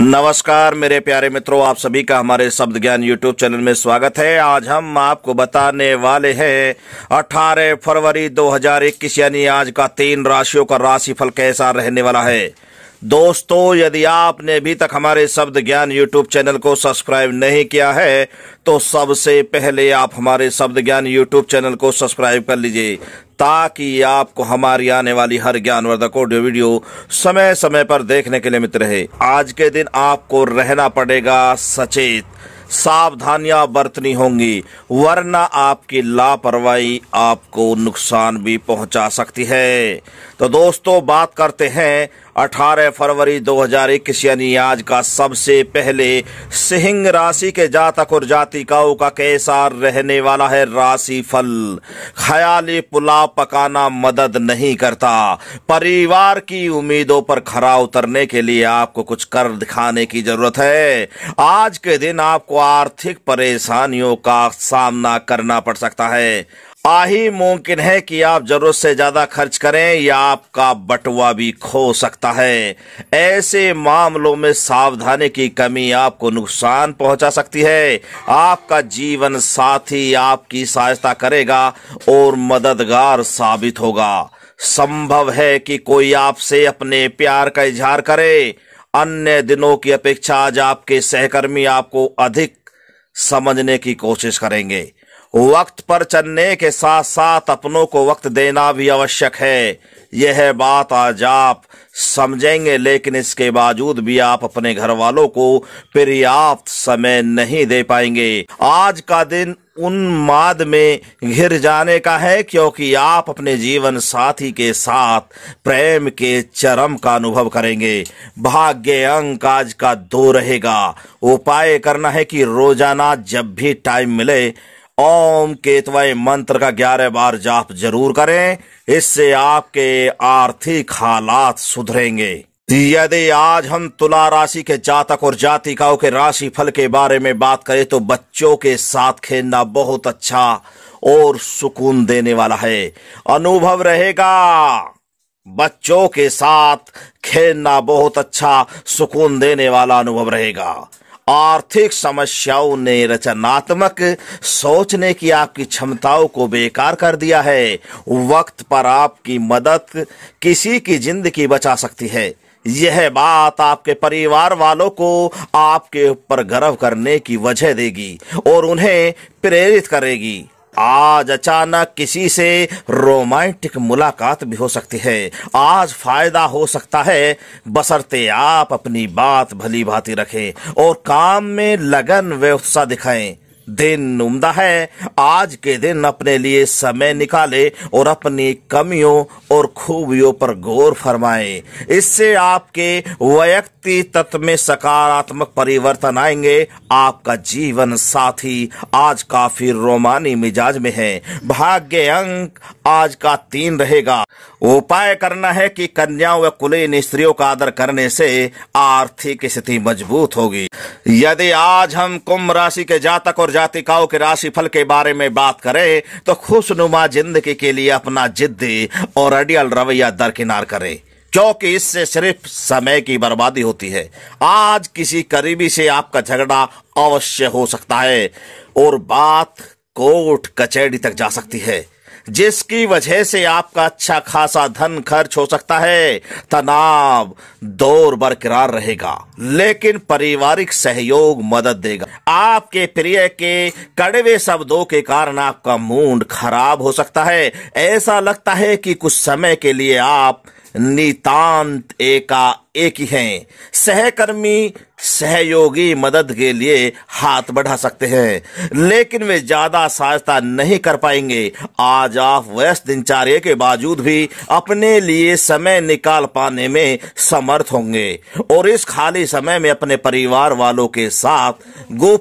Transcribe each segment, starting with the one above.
नमस्कार मेरे प्यारे मित्रों आप सभी का हमारे शब्द ज्ञान यूट्यूब चैनल में स्वागत है आज हम आपको बताने वाले हैं 18 फरवरी 2021 यानी आज का तीन राशियों का राशिफल कैसा रहने वाला है दोस्तों यदि आपने अभी तक हमारे शब्द ज्ञान यूट्यूब चैनल को सब्सक्राइब नहीं किया है तो सबसे पहले आप हमारे शब्द ज्ञान यूट्यूब चैनल को सब्सक्राइब कर लीजिए ताकि आपको हमारी आने वाली हर ज्ञानवर्धक ऑडियो वीडियो समय समय पर देखने के लिए मित्र रहे आज के दिन आपको रहना पड़ेगा सचेत सावधानियां बरतनी होंगी वरना आपकी लापरवाही आपको नुकसान भी पहुंचा सकती है तो दोस्तों बात करते हैं 18 फरवरी 2021 यानी आज का सबसे पहले सिंह राशि के जातक और जातिकाओं का कैसा रहने वाला है राशि फल ख्याली पुलाव पकाना मदद नहीं करता परिवार की उम्मीदों पर खरा उतरने के लिए आपको कुछ कर दिखाने की जरूरत है आज के दिन आपको आर्थिक परेशानियों का सामना करना पड़ सकता है आही मुमकिन है कि आप जरूरत से ज्यादा खर्च करें या आपका बटुआ भी खो सकता है ऐसे मामलों में सावधानी की कमी आपको नुकसान पहुंचा सकती है आपका जीवन साथी आपकी सहायता करेगा और मददगार साबित होगा संभव है कि कोई आपसे अपने प्यार का इजहार करे अन्य दिनों की अपेक्षा आज आपके सहकर्मी आपको अधिक समझने की कोशिश करेंगे वक्त पर चलने के साथ साथ अपनों को वक्त देना भी आवश्यक है यह बात आज आप समझेंगे लेकिन इसके बावजूद भी आप अपने घर वालों को पर्याप्त समय नहीं दे पाएंगे आज का दिन उन्माद में घिर जाने का है क्योंकि आप अपने जीवन साथी के साथ प्रेम के चरम का अनुभव करेंगे भाग्य अंक आज का दो रहेगा उपाय करना है कि रोजाना जब भी टाइम मिले ओम केतवय मंत्र का ग्यारह बार जाप जरूर करें इससे आपके आर्थिक हालात सुधरेंगे यदि आज हम तुला राशि के जातक और जातिकाओं के राशि फल के बारे में बात करें तो बच्चों के साथ खेलना बहुत अच्छा और सुकून देने वाला है अनुभव रहेगा बच्चों के साथ खेलना बहुत अच्छा सुकून देने वाला अनुभव रहेगा आर्थिक समस्याओं ने रचनात्मक सोचने की आपकी क्षमताओं को बेकार कर दिया है वक्त पर आपकी मदद किसी की जिंदगी बचा सकती है यह बात आपके परिवार वालों को आपके ऊपर गर्व करने की वजह देगी और उन्हें प्रेरित करेगी आज अचानक किसी से रोमांटिक मुलाकात भी हो सकती है आज फायदा हो सकता है बसरते आप अपनी बात भली भांति रखें और काम में लगन व्यवस्था उत्साह दिखाएं दिन उमदा है आज के दिन अपने लिए समय निकाले और अपनी कमियों और खूबियों पर गौर फरमाएं इससे आपके व्यक्ति तत्व में सकारात्मक परिवर्तन आएंगे आपका जीवन साथी आज काफी रोमानी मिजाज में है भाग्य अंक आज का तीन रहेगा उपाय करना है कि कन्याओं व कुलीन स्त्रियों का आदर करने से आर्थिक स्थिति मजबूत होगी यदि आज हम कुंभ राशि के जातक और जातिकाओं के राशिफल के बारे में बात करें तो खुशनुमा जिंदगी के लिए अपना जिद्दी और अडियल रवैया दरकिनार करें क्योंकि इससे सिर्फ समय की बर्बादी होती है आज किसी करीबी से आपका झगड़ा अवश्य हो सकता है और बात कोर्ट कचहरी तक जा सकती है जिसकी वजह से आपका अच्छा खासा धन खर्च हो सकता है तनाव दौर बरकरार रहेगा लेकिन पारिवारिक सहयोग मदद देगा आपके प्रिय के कड़वे शब्दों के कारण आपका मूड खराब हो सकता है ऐसा लगता है कि कुछ समय के लिए आप नितांत एका एक ही हैं सहकर्मी सहयोगी मदद के लिए हाथ बढ़ा सकते हैं लेकिन वे ज्यादा सहायता नहीं कर पाएंगे आज आप व्यस्त दिनचर्या के बावजूद भी अपने लिए समय निकाल पाने में समर्थ होंगे और इस खाली समय में अपने परिवार वालों के साथ गू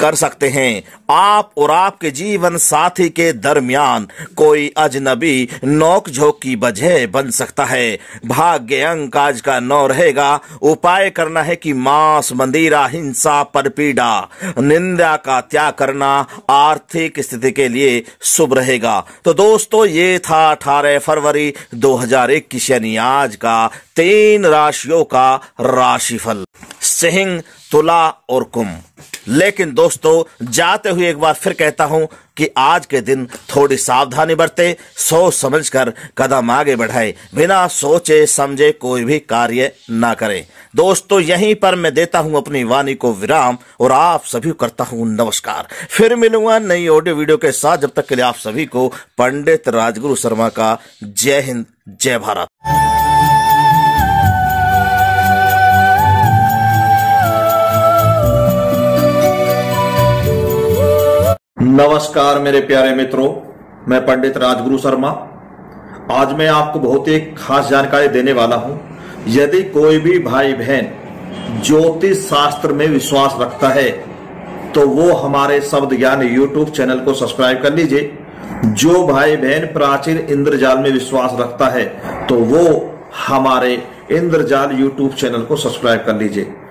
कर सकते हैं आप और आपके जीवन साथी के दरमियान कोई अजनबी नोकझोंक की वजह बन सकता है भाग्य अंक आज का का नौ रहेगा उपाय करना है कि मांस मंदिरा हिंसा पर पीड़ा निंदा का त्याग करना आर्थिक स्थिति के लिए शुभ रहेगा तो दोस्तों ये था अठारह फरवरी 2021 यानी आज का तीन राशियों का राशिफल सिंह तुला और कुंभ लेकिन दोस्तों जाते हुए एक बार फिर कहता हूं कि आज के दिन थोड़ी सावधानी बरते सोच समझकर कदम आगे बढ़ाए बिना सोचे समझे कोई भी कार्य ना करें दोस्तों यहीं पर मैं देता हूं अपनी वाणी को विराम और आप सभी करता हूं नमस्कार फिर मिलूंगा नई ऑडियो वीडियो के साथ जब तक के लिए आप सभी को पंडित राजगुरु शर्मा का जय हिंद जय भारत नमस्कार मेरे प्यारे मित्रों मैं पंडित राजगुरु शर्मा आज मैं आपको बहुत ही खास जानकारी देने वाला हूं यदि कोई भी भाई बहन ज्योतिष शास्त्र में विश्वास रखता है तो वो हमारे शब्द ज्ञान यूट्यूब चैनल को सब्सक्राइब कर लीजिए जो भाई बहन प्राचीन इंद्रजाल में विश्वास रखता है तो वो हमारे इंद्रजाल यूट्यूब चैनल को सब्सक्राइब कर लीजिए